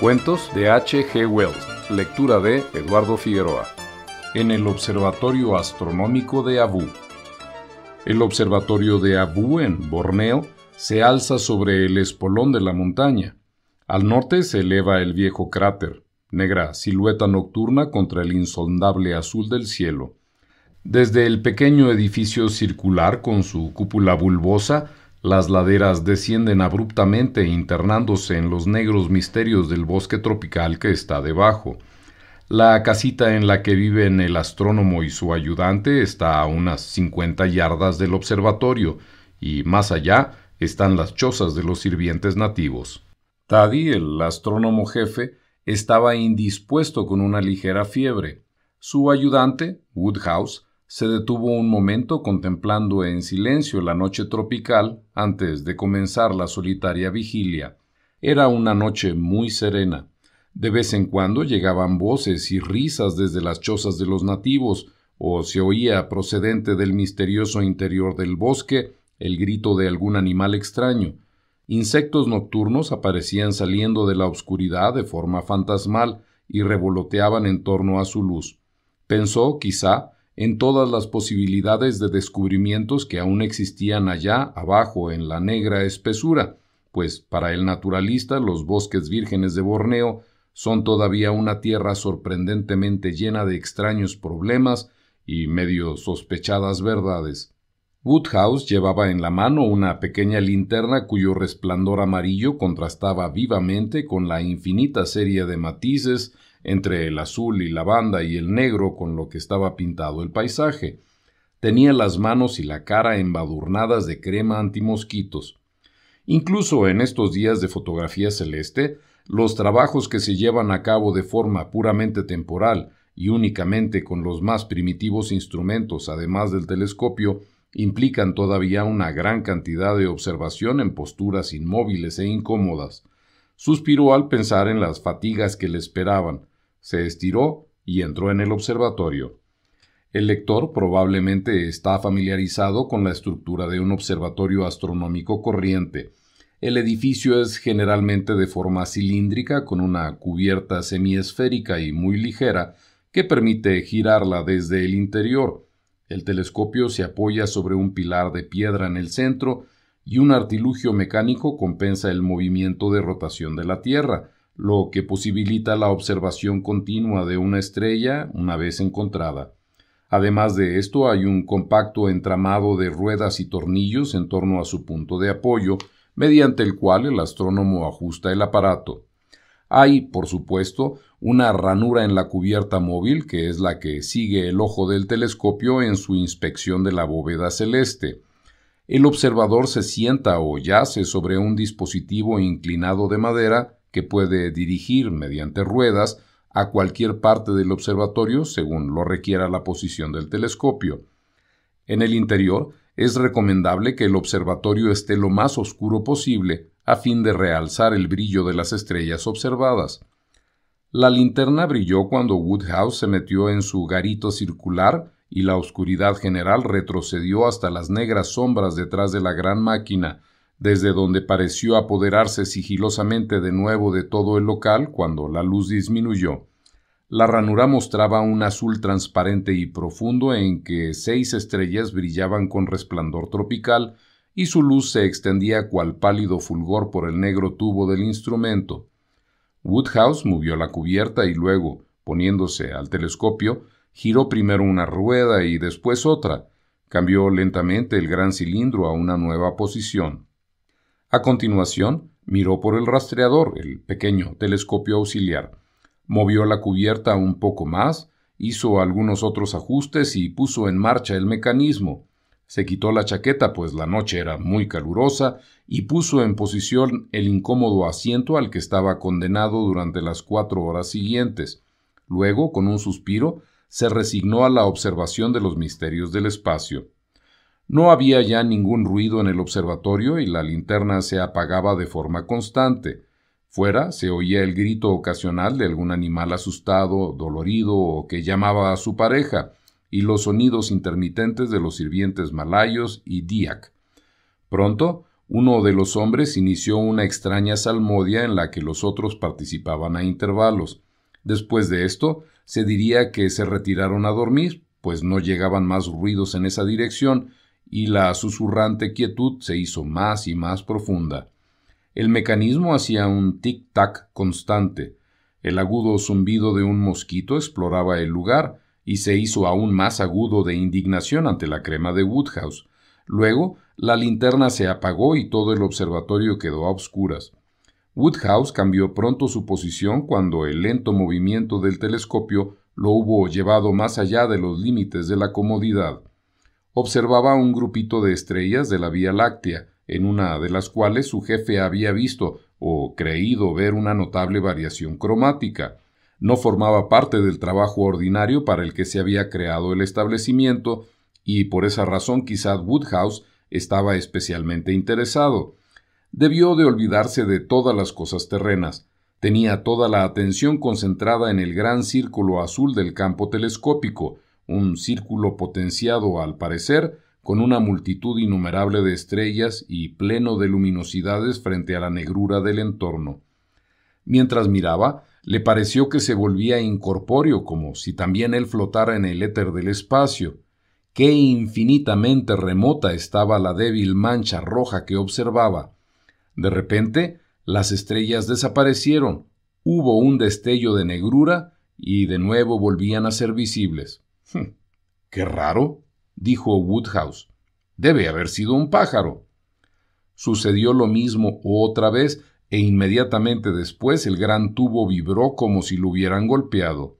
Cuentos de H. G. Wells. Lectura de Eduardo Figueroa. En el Observatorio Astronómico de Abu. El Observatorio de Abu en Borneo se alza sobre el espolón de la montaña. Al norte se eleva el viejo cráter, negra silueta nocturna contra el insondable azul del cielo. Desde el pequeño edificio circular con su cúpula bulbosa las laderas descienden abruptamente internándose en los negros misterios del bosque tropical que está debajo. La casita en la que viven el astrónomo y su ayudante está a unas 50 yardas del observatorio, y más allá están las chozas de los sirvientes nativos. Taddy, el astrónomo jefe, estaba indispuesto con una ligera fiebre. Su ayudante, Woodhouse, se detuvo un momento contemplando en silencio la noche tropical antes de comenzar la solitaria vigilia. Era una noche muy serena. De vez en cuando llegaban voces y risas desde las chozas de los nativos, o se oía procedente del misterioso interior del bosque el grito de algún animal extraño. Insectos nocturnos aparecían saliendo de la oscuridad de forma fantasmal y revoloteaban en torno a su luz. Pensó, quizá, en todas las posibilidades de descubrimientos que aún existían allá abajo en la negra espesura, pues para el naturalista los bosques vírgenes de Borneo son todavía una tierra sorprendentemente llena de extraños problemas y medio sospechadas verdades. Woodhouse llevaba en la mano una pequeña linterna cuyo resplandor amarillo contrastaba vivamente con la infinita serie de matices entre el azul y la banda y el negro con lo que estaba pintado el paisaje. Tenía las manos y la cara embadurnadas de crema antimosquitos. Incluso en estos días de fotografía celeste, los trabajos que se llevan a cabo de forma puramente temporal y únicamente con los más primitivos instrumentos, además del telescopio, implican todavía una gran cantidad de observación en posturas inmóviles e incómodas. Suspiró al pensar en las fatigas que le esperaban, se estiró y entró en el observatorio. El lector probablemente está familiarizado con la estructura de un observatorio astronómico corriente. El edificio es generalmente de forma cilíndrica con una cubierta semiesférica y muy ligera que permite girarla desde el interior. El telescopio se apoya sobre un pilar de piedra en el centro y un artilugio mecánico compensa el movimiento de rotación de la Tierra, lo que posibilita la observación continua de una estrella una vez encontrada. Además de esto, hay un compacto entramado de ruedas y tornillos en torno a su punto de apoyo, mediante el cual el astrónomo ajusta el aparato. Hay, por supuesto, una ranura en la cubierta móvil que es la que sigue el ojo del telescopio en su inspección de la bóveda celeste. El observador se sienta o yace sobre un dispositivo inclinado de madera que puede dirigir mediante ruedas a cualquier parte del observatorio según lo requiera la posición del telescopio. En el interior, es recomendable que el observatorio esté lo más oscuro posible a fin de realzar el brillo de las estrellas observadas. La linterna brilló cuando Woodhouse se metió en su garito circular y la oscuridad general retrocedió hasta las negras sombras detrás de la gran máquina, desde donde pareció apoderarse sigilosamente de nuevo de todo el local cuando la luz disminuyó. La ranura mostraba un azul transparente y profundo en que seis estrellas brillaban con resplandor tropical y su luz se extendía cual pálido fulgor por el negro tubo del instrumento. Woodhouse movió la cubierta y luego, poniéndose al telescopio, giró primero una rueda y después otra. Cambió lentamente el gran cilindro a una nueva posición. A continuación, miró por el rastreador, el pequeño telescopio auxiliar, movió la cubierta un poco más, hizo algunos otros ajustes y puso en marcha el mecanismo. Se quitó la chaqueta, pues la noche era muy calurosa, y puso en posición el incómodo asiento al que estaba condenado durante las cuatro horas siguientes. Luego, con un suspiro, se resignó a la observación de los misterios del espacio. No había ya ningún ruido en el observatorio y la linterna se apagaba de forma constante. Fuera se oía el grito ocasional de algún animal asustado, dolorido o que llamaba a su pareja, y los sonidos intermitentes de los sirvientes malayos y Diak. Pronto, uno de los hombres inició una extraña salmodia en la que los otros participaban a intervalos. Después de esto, se diría que se retiraron a dormir, pues no llegaban más ruidos en esa dirección, y la susurrante quietud se hizo más y más profunda. El mecanismo hacía un tic-tac constante. El agudo zumbido de un mosquito exploraba el lugar y se hizo aún más agudo de indignación ante la crema de Woodhouse. Luego, la linterna se apagó y todo el observatorio quedó a oscuras. Woodhouse cambió pronto su posición cuando el lento movimiento del telescopio lo hubo llevado más allá de los límites de la comodidad observaba un grupito de estrellas de la Vía Láctea, en una de las cuales su jefe había visto o creído ver una notable variación cromática. No formaba parte del trabajo ordinario para el que se había creado el establecimiento, y por esa razón quizá Woodhouse estaba especialmente interesado. Debió de olvidarse de todas las cosas terrenas. Tenía toda la atención concentrada en el gran círculo azul del campo telescópico, un círculo potenciado al parecer, con una multitud innumerable de estrellas y pleno de luminosidades frente a la negrura del entorno. Mientras miraba, le pareció que se volvía incorpóreo, como si también él flotara en el éter del espacio. Qué infinitamente remota estaba la débil mancha roja que observaba. De repente, las estrellas desaparecieron, hubo un destello de negrura y de nuevo volvían a ser visibles. Hmm, qué raro, dijo Woodhouse. Debe haber sido un pájaro. Sucedió lo mismo otra vez e inmediatamente después el gran tubo vibró como si lo hubieran golpeado.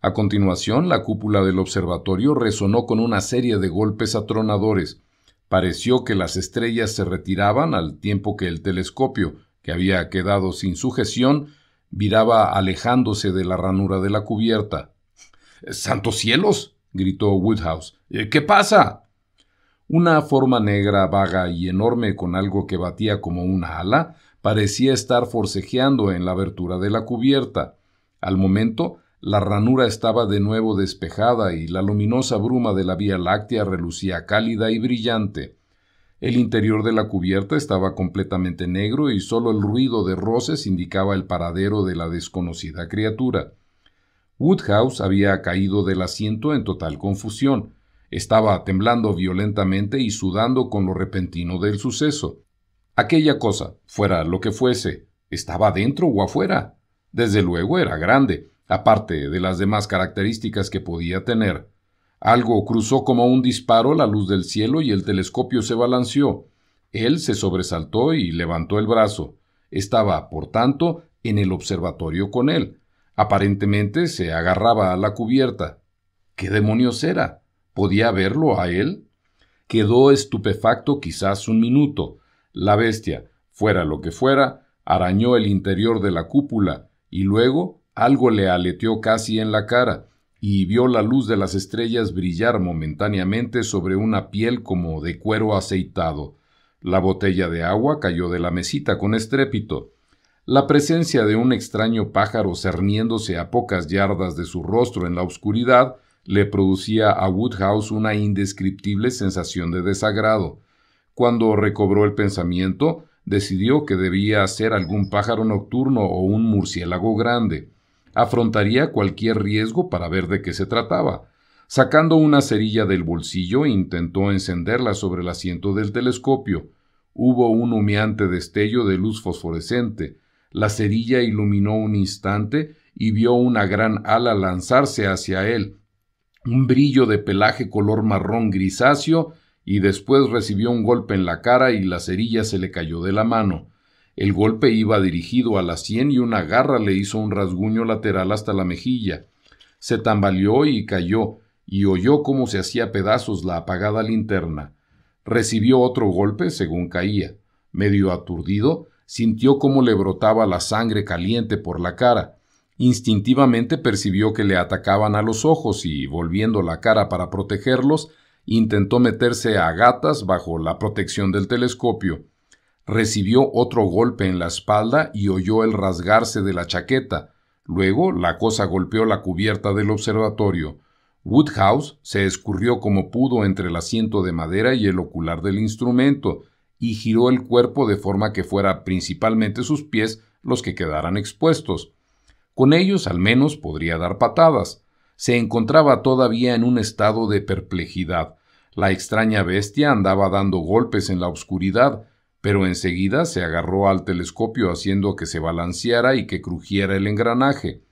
A continuación, la cúpula del observatorio resonó con una serie de golpes atronadores. Pareció que las estrellas se retiraban al tiempo que el telescopio, que había quedado sin sujeción, viraba alejándose de la ranura de la cubierta. ¡Santos cielos! gritó Woodhouse. Eh, ¿Qué pasa? Una forma negra, vaga y enorme con algo que batía como una ala, parecía estar forcejeando en la abertura de la cubierta. Al momento, la ranura estaba de nuevo despejada y la luminosa bruma de la Vía Láctea relucía cálida y brillante. El interior de la cubierta estaba completamente negro y solo el ruido de roces indicaba el paradero de la desconocida criatura. Woodhouse había caído del asiento en total confusión. Estaba temblando violentamente y sudando con lo repentino del suceso. Aquella cosa, fuera lo que fuese, ¿estaba dentro o afuera? Desde luego era grande, aparte de las demás características que podía tener. Algo cruzó como un disparo la luz del cielo y el telescopio se balanceó. Él se sobresaltó y levantó el brazo. Estaba, por tanto, en el observatorio con él. Aparentemente se agarraba a la cubierta. ¿Qué demonios era? ¿Podía verlo a él? Quedó estupefacto quizás un minuto. La bestia, fuera lo que fuera, arañó el interior de la cúpula, y luego algo le aleteó casi en la cara, y vio la luz de las estrellas brillar momentáneamente sobre una piel como de cuero aceitado. La botella de agua cayó de la mesita con estrépito. La presencia de un extraño pájaro cerniéndose a pocas yardas de su rostro en la oscuridad le producía a Woodhouse una indescriptible sensación de desagrado. Cuando recobró el pensamiento, decidió que debía ser algún pájaro nocturno o un murciélago grande. Afrontaría cualquier riesgo para ver de qué se trataba. Sacando una cerilla del bolsillo, intentó encenderla sobre el asiento del telescopio. Hubo un humeante destello de luz fosforescente, la cerilla iluminó un instante y vio una gran ala lanzarse hacia él, un brillo de pelaje color marrón grisáceo, y después recibió un golpe en la cara y la cerilla se le cayó de la mano. El golpe iba dirigido a la sien y una garra le hizo un rasguño lateral hasta la mejilla. Se tambaleó y cayó, y oyó cómo se hacía pedazos la apagada linterna. Recibió otro golpe según caía. Medio aturdido, sintió cómo le brotaba la sangre caliente por la cara. Instintivamente percibió que le atacaban a los ojos y, volviendo la cara para protegerlos, intentó meterse a gatas bajo la protección del telescopio. Recibió otro golpe en la espalda y oyó el rasgarse de la chaqueta. Luego la cosa golpeó la cubierta del observatorio. Woodhouse se escurrió como pudo entre el asiento de madera y el ocular del instrumento, y giró el cuerpo de forma que fuera principalmente sus pies los que quedaran expuestos. Con ellos al menos podría dar patadas. Se encontraba todavía en un estado de perplejidad. La extraña bestia andaba dando golpes en la oscuridad, pero enseguida se agarró al telescopio haciendo que se balanceara y que crujiera el engranaje.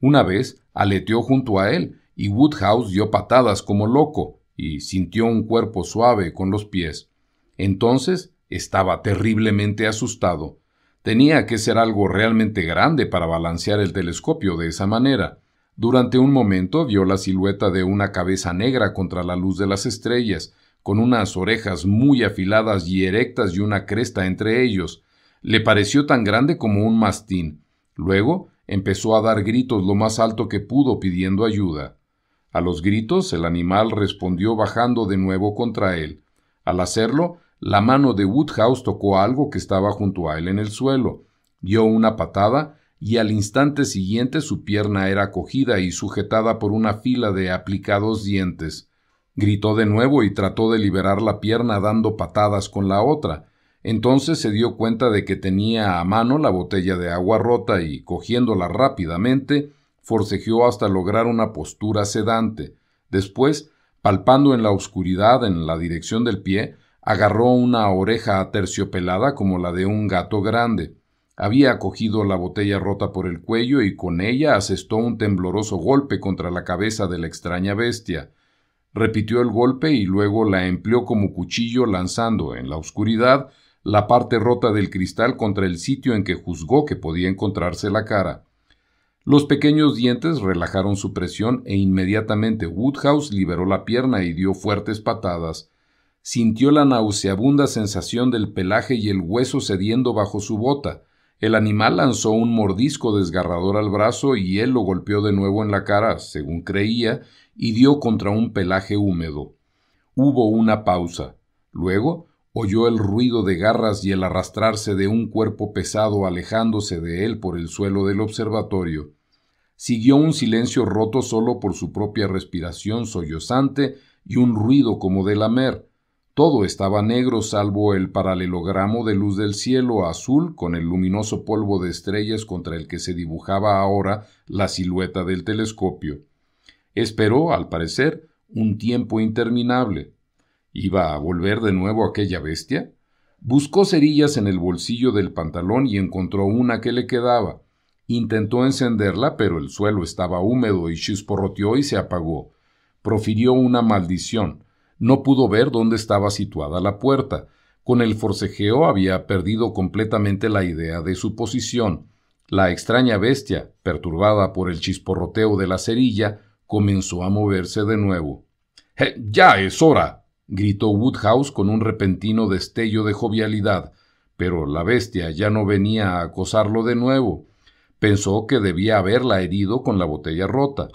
Una vez aleteó junto a él, y Woodhouse dio patadas como loco, y sintió un cuerpo suave con los pies. Entonces estaba terriblemente asustado. Tenía que ser algo realmente grande para balancear el telescopio de esa manera. Durante un momento vio la silueta de una cabeza negra contra la luz de las estrellas, con unas orejas muy afiladas y erectas y una cresta entre ellos. Le pareció tan grande como un mastín. Luego empezó a dar gritos lo más alto que pudo pidiendo ayuda. A los gritos el animal respondió bajando de nuevo contra él. Al hacerlo, la mano de Woodhouse tocó algo que estaba junto a él en el suelo, dio una patada y al instante siguiente su pierna era cogida y sujetada por una fila de aplicados dientes. Gritó de nuevo y trató de liberar la pierna dando patadas con la otra. Entonces se dio cuenta de que tenía a mano la botella de agua rota y, cogiéndola rápidamente, forcejeó hasta lograr una postura sedante. Después, palpando en la oscuridad en la dirección del pie, agarró una oreja aterciopelada como la de un gato grande. Había cogido la botella rota por el cuello y con ella asestó un tembloroso golpe contra la cabeza de la extraña bestia. Repitió el golpe y luego la empleó como cuchillo lanzando en la oscuridad la parte rota del cristal contra el sitio en que juzgó que podía encontrarse la cara. Los pequeños dientes relajaron su presión e inmediatamente Woodhouse liberó la pierna y dio fuertes patadas sintió la nauseabunda sensación del pelaje y el hueso cediendo bajo su bota. El animal lanzó un mordisco desgarrador al brazo y él lo golpeó de nuevo en la cara, según creía, y dio contra un pelaje húmedo. Hubo una pausa. Luego oyó el ruido de garras y el arrastrarse de un cuerpo pesado alejándose de él por el suelo del observatorio. Siguió un silencio roto solo por su propia respiración sollozante y un ruido como de lamer. Todo estaba negro salvo el paralelogramo de luz del cielo azul con el luminoso polvo de estrellas contra el que se dibujaba ahora la silueta del telescopio. Esperó, al parecer, un tiempo interminable. ¿Iba a volver de nuevo aquella bestia? Buscó cerillas en el bolsillo del pantalón y encontró una que le quedaba. Intentó encenderla, pero el suelo estaba húmedo y chisporroteó y se apagó. Profirió una maldición no pudo ver dónde estaba situada la puerta. Con el forcejeo había perdido completamente la idea de su posición. La extraña bestia, perturbada por el chisporroteo de la cerilla, comenzó a moverse de nuevo. Eh, ¡Ya es hora! gritó Woodhouse con un repentino destello de jovialidad, pero la bestia ya no venía a acosarlo de nuevo. Pensó que debía haberla herido con la botella rota.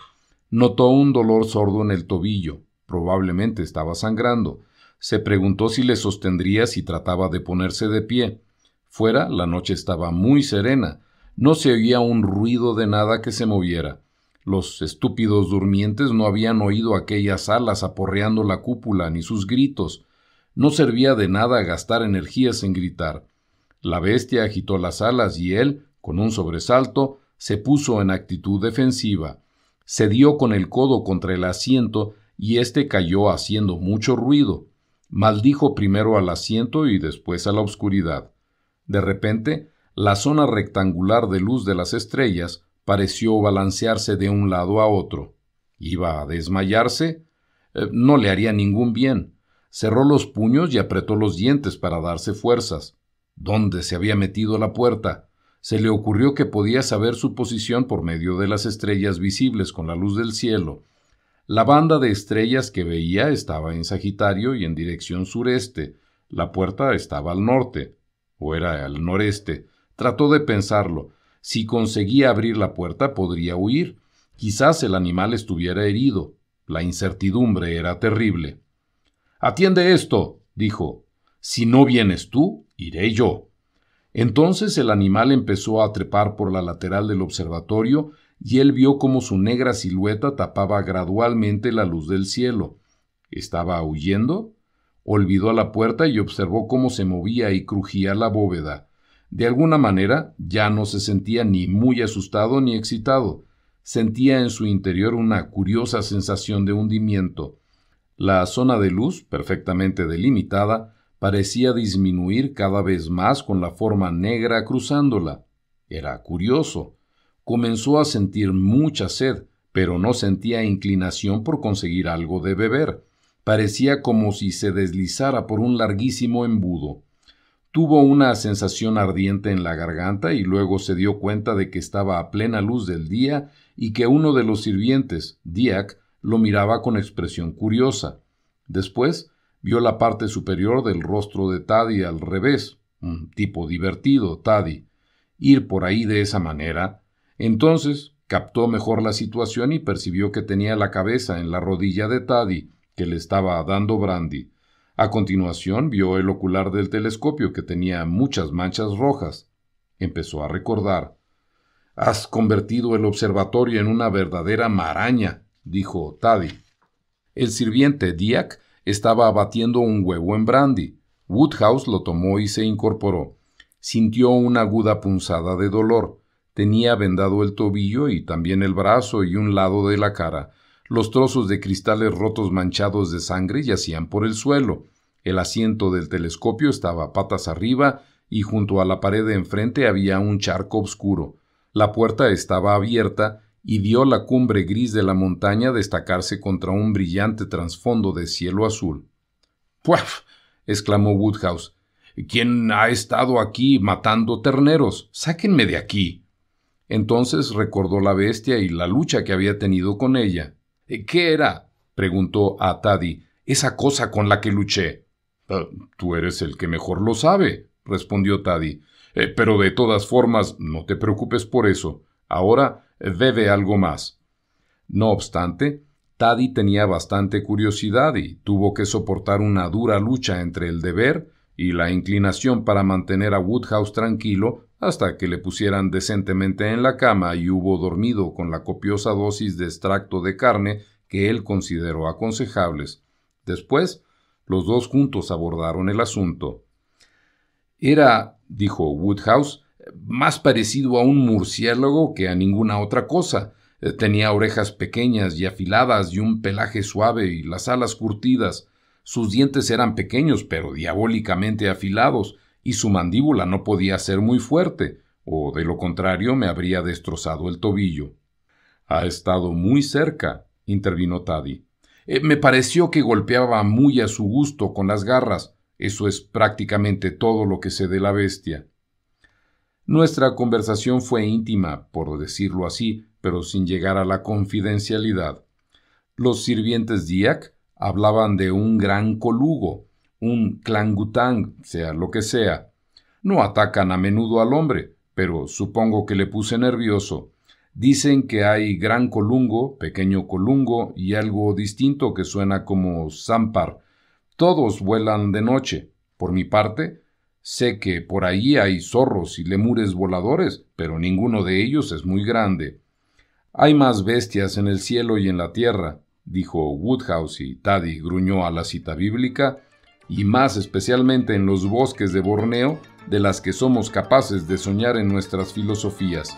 Notó un dolor sordo en el tobillo. Probablemente estaba sangrando. Se preguntó si le sostendría si trataba de ponerse de pie. Fuera, la noche estaba muy serena. No se oía un ruido de nada que se moviera. Los estúpidos durmientes no habían oído aquellas alas aporreando la cúpula ni sus gritos. No servía de nada gastar energías en gritar. La bestia agitó las alas y él, con un sobresalto, se puso en actitud defensiva. Se dio con el codo contra el asiento y éste cayó haciendo mucho ruido. Maldijo primero al asiento y después a la oscuridad. De repente, la zona rectangular de luz de las estrellas pareció balancearse de un lado a otro. ¿Iba a desmayarse? Eh, no le haría ningún bien. Cerró los puños y apretó los dientes para darse fuerzas. ¿Dónde se había metido la puerta? Se le ocurrió que podía saber su posición por medio de las estrellas visibles con la luz del cielo, la banda de estrellas que veía estaba en Sagitario y en dirección sureste. La puerta estaba al norte, o era al noreste. Trató de pensarlo. Si conseguía abrir la puerta podría huir. Quizás el animal estuviera herido. La incertidumbre era terrible. Atiende esto, dijo. Si no vienes tú, iré yo. Entonces el animal empezó a trepar por la lateral del observatorio y él vio cómo su negra silueta tapaba gradualmente la luz del cielo. ¿Estaba huyendo? Olvidó la puerta y observó cómo se movía y crujía la bóveda. De alguna manera ya no se sentía ni muy asustado ni excitado. Sentía en su interior una curiosa sensación de hundimiento. La zona de luz, perfectamente delimitada, parecía disminuir cada vez más con la forma negra cruzándola. Era curioso. Comenzó a sentir mucha sed, pero no sentía inclinación por conseguir algo de beber. Parecía como si se deslizara por un larguísimo embudo. Tuvo una sensación ardiente en la garganta y luego se dio cuenta de que estaba a plena luz del día y que uno de los sirvientes, Diak, lo miraba con expresión curiosa. Después vio la parte superior del rostro de Taddy al revés. Un tipo divertido, Taddy. Ir por ahí de esa manera entonces captó mejor la situación y percibió que tenía la cabeza en la rodilla de Taddy, que le estaba dando brandy. A continuación vio el ocular del telescopio que tenía muchas manchas rojas. Empezó a recordar. Has convertido el observatorio en una verdadera maraña, dijo Taddy. El sirviente Diak estaba abatiendo un huevo en brandy. Woodhouse lo tomó y se incorporó. Sintió una aguda punzada de dolor. Tenía vendado el tobillo y también el brazo y un lado de la cara. Los trozos de cristales rotos manchados de sangre yacían por el suelo. El asiento del telescopio estaba patas arriba y junto a la pared de enfrente había un charco oscuro. La puerta estaba abierta y vio la cumbre gris de la montaña destacarse contra un brillante trasfondo de cielo azul. -¡Puf! exclamó Woodhouse. ¿Quién ha estado aquí matando terneros? Sáquenme de aquí. Entonces recordó la bestia y la lucha que había tenido con ella. Eh, ¿Qué era? preguntó a Taddy. Esa cosa con la que luché. Ah, tú eres el que mejor lo sabe, respondió Taddy. Eh, pero de todas formas, no te preocupes por eso. Ahora bebe eh, algo más. No obstante, Taddy tenía bastante curiosidad y tuvo que soportar una dura lucha entre el deber y la inclinación para mantener a Woodhouse tranquilo hasta que le pusieran decentemente en la cama y hubo dormido con la copiosa dosis de extracto de carne que él consideró aconsejables. Después, los dos juntos abordaron el asunto. Era, dijo Woodhouse, más parecido a un murciélago que a ninguna otra cosa. Eh, tenía orejas pequeñas y afiladas y un pelaje suave y las alas curtidas. Sus dientes eran pequeños pero diabólicamente afilados y su mandíbula no podía ser muy fuerte, o de lo contrario me habría destrozado el tobillo. Ha estado muy cerca, intervino Taddy. Eh, me pareció que golpeaba muy a su gusto con las garras. Eso es prácticamente todo lo que sé de la bestia. Nuestra conversación fue íntima, por decirlo así, pero sin llegar a la confidencialidad. Los sirvientes Diak hablaban de un gran colugo, un clangutang, sea lo que sea. No atacan a menudo al hombre, pero supongo que le puse nervioso. Dicen que hay gran colungo, pequeño colungo y algo distinto que suena como zampar. Todos vuelan de noche. Por mi parte, sé que por ahí hay zorros y lemures voladores, pero ninguno de ellos es muy grande. Hay más bestias en el cielo y en la tierra, dijo Woodhouse y Taddy gruñó a la cita bíblica, y más especialmente en los bosques de Borneo, de las que somos capaces de soñar en nuestras filosofías.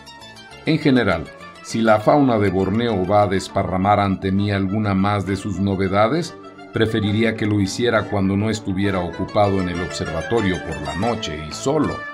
En general, si la fauna de Borneo va a desparramar ante mí alguna más de sus novedades, preferiría que lo hiciera cuando no estuviera ocupado en el observatorio por la noche y solo.